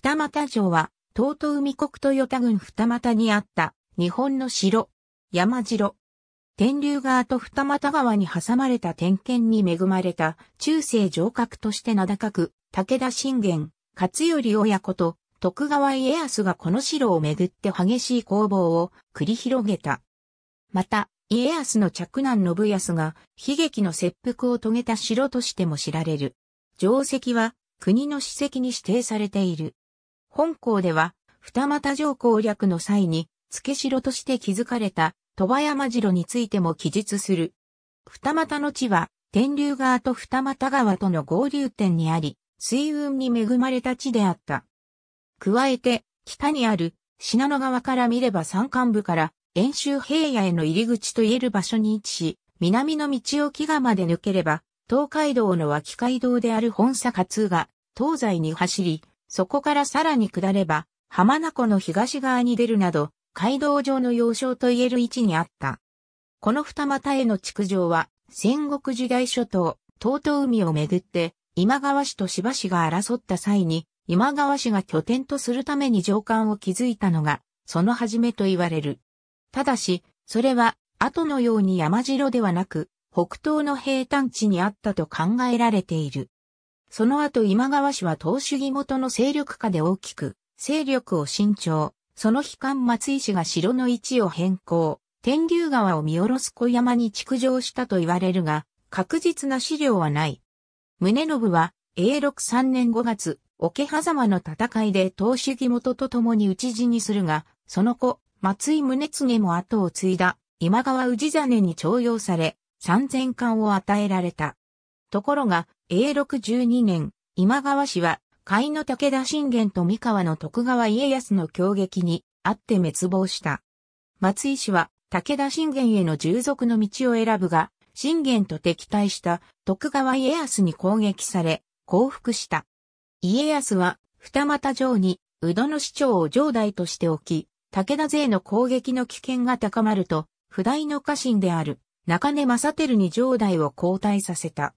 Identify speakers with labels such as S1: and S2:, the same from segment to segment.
S1: 二俣城は、東都海国豊田郡二俣にあった、日本の城、山城。天竜川と二俣川に挟まれた点検に恵まれた、中世城郭として名高く、武田信玄、勝頼親子と、徳川家康がこの城をめぐって激しい攻防を繰り広げた。また、家康の嫡男信康が悲劇の切腹を遂げた城としても知られる。城石は国の史跡に指定されている。本校では、二股城攻略の際に、付け城として築かれた、鳥羽山城についても記述する。二股の地は、天竜川と二股川との合流点にあり、水運に恵まれた地であった。加えて、北にある、信濃川から見れば山間部から、遠州平野への入り口といえる場所に位置し、南の道を木がまで抜ければ、東海道の脇街道である本坂通が、東西に走り、そこからさらに下れば、浜名湖の東側に出るなど、街道上の要衝といえる位置にあった。この二股への築城は、戦国時代諸島、東東海をめぐって、今川氏と芝氏が争った際に、今川氏が拠点とするために上官を築いたのが、その始めと言われる。ただし、それは、後のように山城ではなく、北東の平坦地にあったと考えられている。その後今川氏は当主義元の勢力下で大きく、勢力を伸長、その悲観松井氏が城の位置を変更、天竜川を見下ろす小山に築城したと言われるが、確実な資料はない。宗信は、永禄3年5月、桶狭間の戦いで当主義元と共に討ち死にするが、その後、松井宗次も後を継いだ、今川氏真に徴用され、三千貫を与えられた。ところが、永禄12年、今川氏は、甲斐の武田信玄と三河の徳川家康の強撃にあって滅亡した。松井氏は、武田信玄への従属の道を選ぶが、信玄と敵対した徳川家康に攻撃され、降伏した。家康は、二俣城に、宇土の市長を城代としておき、武田勢の攻撃の危険が高まると、不代の家臣である、中根正輝に城代を交代させた。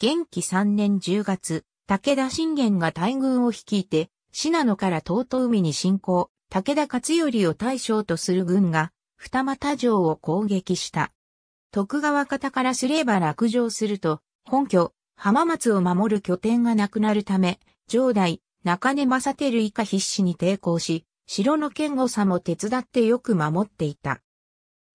S1: 元気3年10月、武田信玄が大軍を率いて、信濃から東都海に侵攻、武田勝頼を大将とする軍が、二俣城を攻撃した。徳川方からすれば落城すると、本拠、浜松を守る拠点がなくなるため、城代、中根正照以下必死に抵抗し、城の剣護さも手伝ってよく守っていた。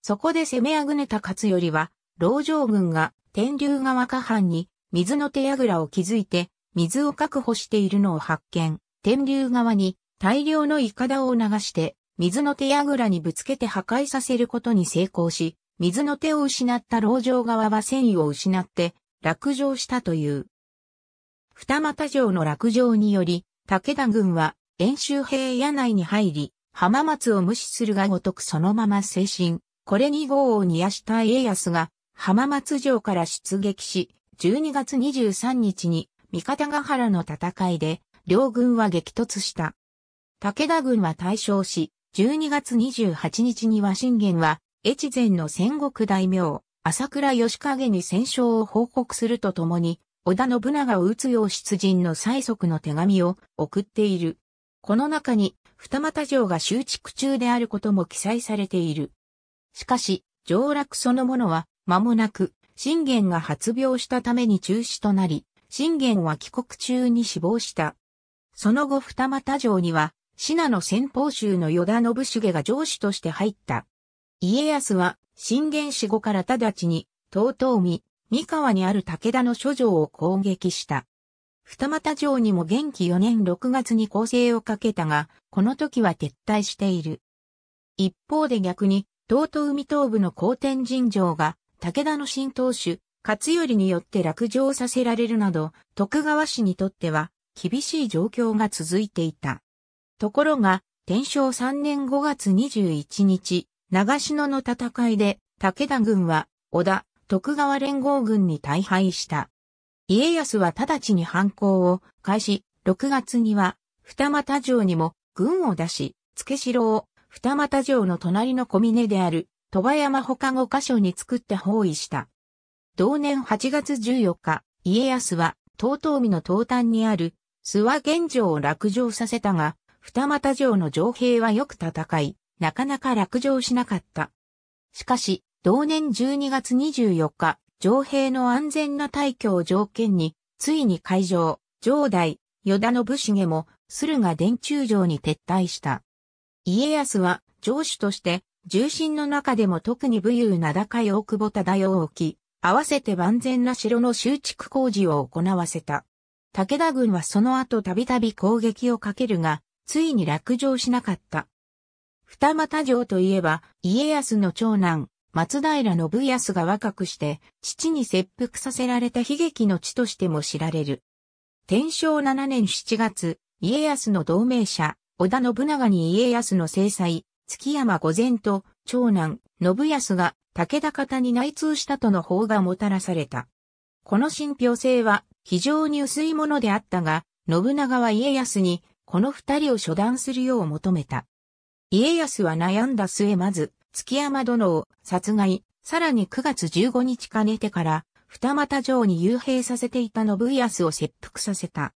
S1: そこで攻めあぐねた勝頼は、老城軍が天竜川下藩に水の手櫓を築いて、水を確保しているのを発見。天竜側に大量のイカダを流して、水の手櫓にぶつけて破壊させることに成功し、水の手を失った牢城側は戦意を失って、落城したという。二俣城の落城により、武田軍は、演習兵屋内に入り、浜松を無視するがごとくそのまま精神。これに豪を煮やした家康が、浜松城から出撃し、12月23日に三方ヶ原の戦いで両軍は激突した。武田軍は大勝し、12月28日には信玄は越前の戦国大名、朝倉義景に戦勝を報告するとともに、織田信長を討つよう出陣の催促の手紙を送っている。この中に、二俣城が修築中であることも記載されている。しかし、上洛そのものは、間もなく、信玄が発病したために中止となり、信玄は帰国中に死亡した。その後二俣城には、信濃先方州の与田信繁が城主として入った。家康は、信玄死後から直ちに、遠東見、三河にある武田の諸城を攻撃した。二俣城にも元気4年6月に攻勢をかけたが、この時は撤退している。一方で逆に、東東海東部の高天神城が武田の新当主、勝頼によって落城させられるなど、徳川氏にとっては厳しい状況が続いていた。ところが、天正3年5月21日、長篠の戦いで、武田軍は、織田、徳川連合軍に大敗した。家康は直ちに反抗を開始、6月には、二俣城にも軍を出し、付け城を二俣城の隣の小峰である戸場山他5箇所に作って包囲した。同年8月14日、家康は、東東海の東端にある、諏訪玄城を落城させたが、二股城の城兵はよく戦い、なかなか落城しなかった。しかし、同年12月24日、城兵の安全な退去を条件に、ついに海場。城代、与田信繁も、駿河電中城に撤退した。家康は、城主として、重心の中でも特に武勇な高い大久保忠世を置き、合わせて万全な城の修築工事を行わせた。武田軍はその後たびたび攻撃をかけるが、ついに落城しなかった。二俣城といえば、家康の長男、松平信康が若くして、父に切腹させられた悲劇の地としても知られる。天正7年7月、家康の同盟者、織田信長に家康の制裁、月山御前と長男、信康が武田方に内通したとの方がもたらされた。この信憑性は非常に薄いものであったが、信長は家康にこの二人を処断するよう求めた。家康は悩んだ末まず、月山殿を殺害、さらに9月15日兼ねてから、二股城に幽閉させていた信康を切腹させた。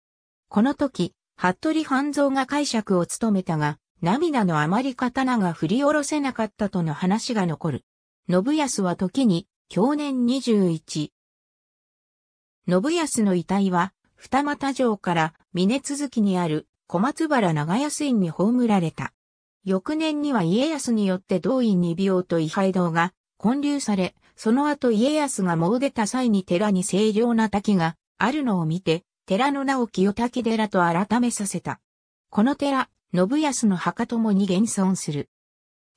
S1: この時、服部半蔵が解釈を務めたが、涙のあまり刀が振り下ろせなかったとの話が残る。信康は時に、去年21。信康の遺体は、二俣城から峰続きにある小松原長安院に葬られた。翌年には家康によって同院に病と位廃堂が建立され、その後家康が詣でた際に寺に清涼な滝があるのを見て、寺の名を清滝寺と改めさせた。この寺、信康の墓ともに現存する。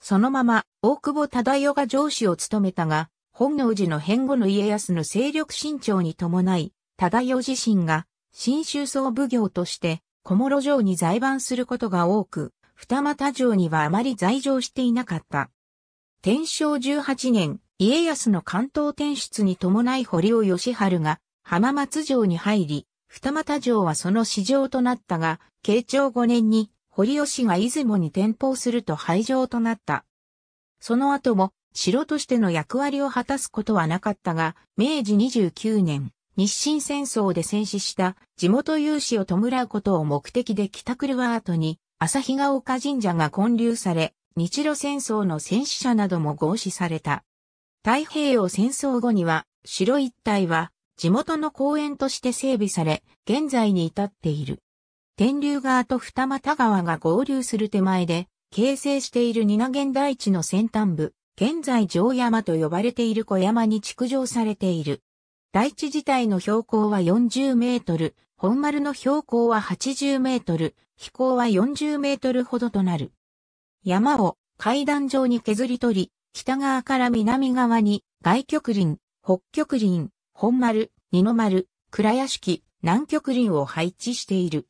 S1: そのまま、大久保忠世が上司を務めたが、本能寺の変後の家康の勢力伸長に伴い、忠世自身が、新州総奉行として、小諸城に在番することが多く、二俣城にはあまり在城していなかった。天正十八年、家康の関東転出に伴い堀尾義春が浜松城に入り、二俣城はその市場となったが、慶長五年に堀吉が出雲に転向すると廃城となった。その後も、城としての役割を果たすことはなかったが、明治29年、日清戦争で戦死した地元有志を弔うことを目的で北クルワートに、日が丘神社が建立され、日露戦争の戦死者なども合祀された。太平洋戦争後には、城一帯は地元の公園として整備され、現在に至っている。天竜川と二俣川が合流する手前で、形成している二稲源大地の先端部、現在城山と呼ばれている小山に築城されている。大地自体の標高は40メートル、本丸の標高は80メートル、飛行は40メートルほどとなる。山を階段状に削り取り、北側から南側に外極林、北極林、本丸、二の丸、倉屋敷、南極林を配置している。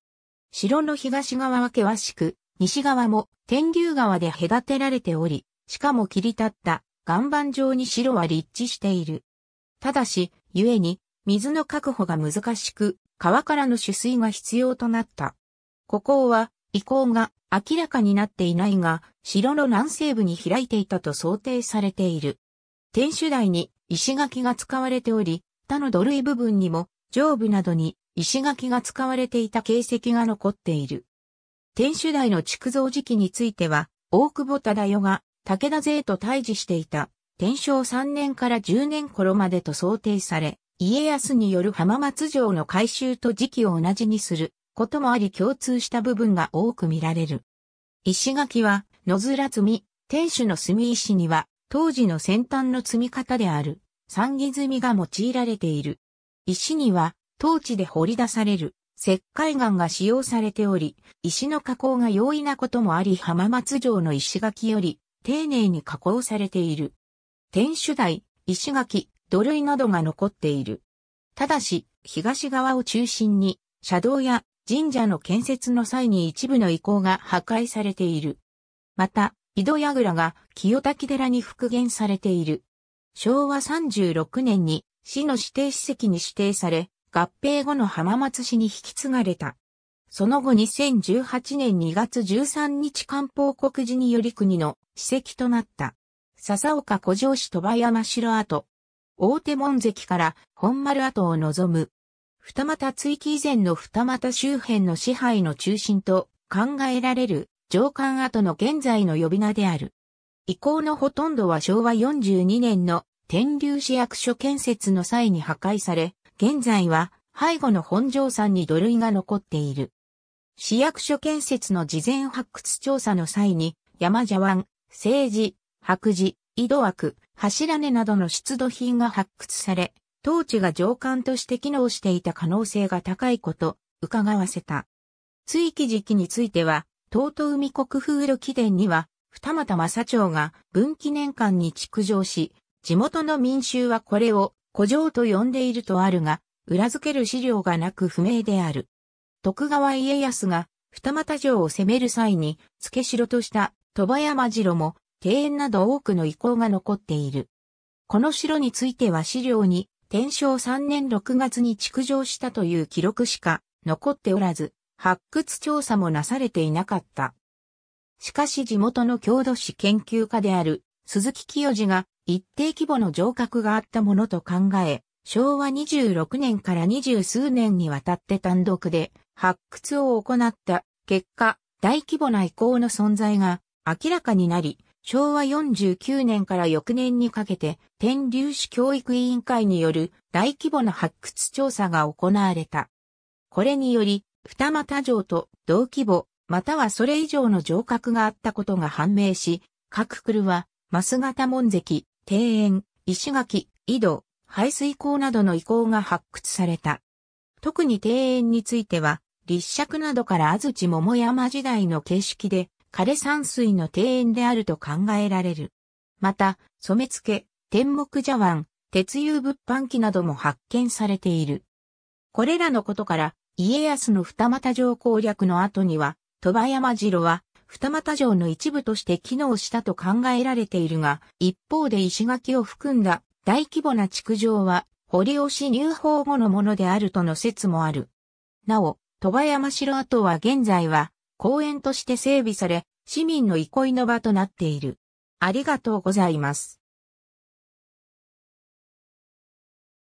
S1: 城の東側は険しく、西側も天竜川で隔てられており、しかも切り立った岩盤上に城は立地している。ただし、故に、水の確保が難しく、川からの取水が必要となった。ここは、遺構が明らかになっていないが、城の南西部に開いていたと想定されている。天守台に石垣が使われており、他の土塁部分にも、上部などに石垣が使われていた形跡が残っている。天守台の築造時期については、大久保忠代が武田勢と対峙していた天正3年から10年頃までと想定され、家康による浜松城の改修と時期を同じにすることもあり共通した部分が多く見られる。石垣は野面積み、天守の墨石には当時の先端の積み方である三木積みが用いられている。石には当地で掘り出される石灰岩が使用されており、石の加工が容易なこともあり浜松城の石垣より丁寧に加工されている。天守台、石垣、土塁などが残っている。ただし、東側を中心に、車道や神社の建設の際に一部の遺構が破壊されている。また、井戸櫓が清滝寺に復元されている。昭和36年に市の指定史跡に指定され、合併後の浜松市に引き継がれた。その後2018年2月13日官報告時により国の史跡となった。笹岡古城市戸場山城跡。大手門跡から本丸跡を望む。二股追記以前の二股周辺の支配の中心と考えられる上官跡の現在の呼び名である。遺構のほとんどは昭和42年の天竜市役所建設の際に破壊され、現在は背後の本庄山に土塁が残っている。市役所建設の事前発掘調査の際に、山茶湾、政治、白磁、井戸枠、柱根などの出土品が発掘され、当地が上官として機能していた可能性が高いこと、伺わせた。追記時期については、東都海国風呂記伝には、二俣正長が文記年間に築城し、地元の民衆はこれを古城と呼んでいるとあるが、裏付ける資料がなく不明である。徳川家康が二俣城を攻める際に、付け城とした戸場山城も庭園など多くの遺構が残っている。この城については資料に、天正3年6月に築城したという記録しか残っておらず、発掘調査もなされていなかった。しかし地元の郷土史研究家である鈴木清治が一定規模の城郭があったものと考え、昭和26年から二十数年にわたって単独で発掘を行った結果、大規模な遺構の存在が明らかになり、昭和49年から翌年にかけて、天竜市教育委員会による大規模な発掘調査が行われた。これにより、二俣城と同規模、またはそれ以上の城郭があったことが判明し、各クルは、マス型門跡、庭園、石垣、井戸、排水溝などの遺構が発掘された。特に庭園については、立石などから安土桃山時代の形式で、枯山水の庭園であると考えられる。また、染付、天目茶碗、鉄釉物販機なども発見されている。これらのことから、家康の二股城攻略の後には、鳥羽山城は二股城の一部として機能したと考えられているが、一方で石垣を含んだ大規模な築城は、堀押入法後のものであるとの説もある。なお、鳥羽山城跡は現在は公園として整備され、市民の憩いの場となっている。ありがとうございます。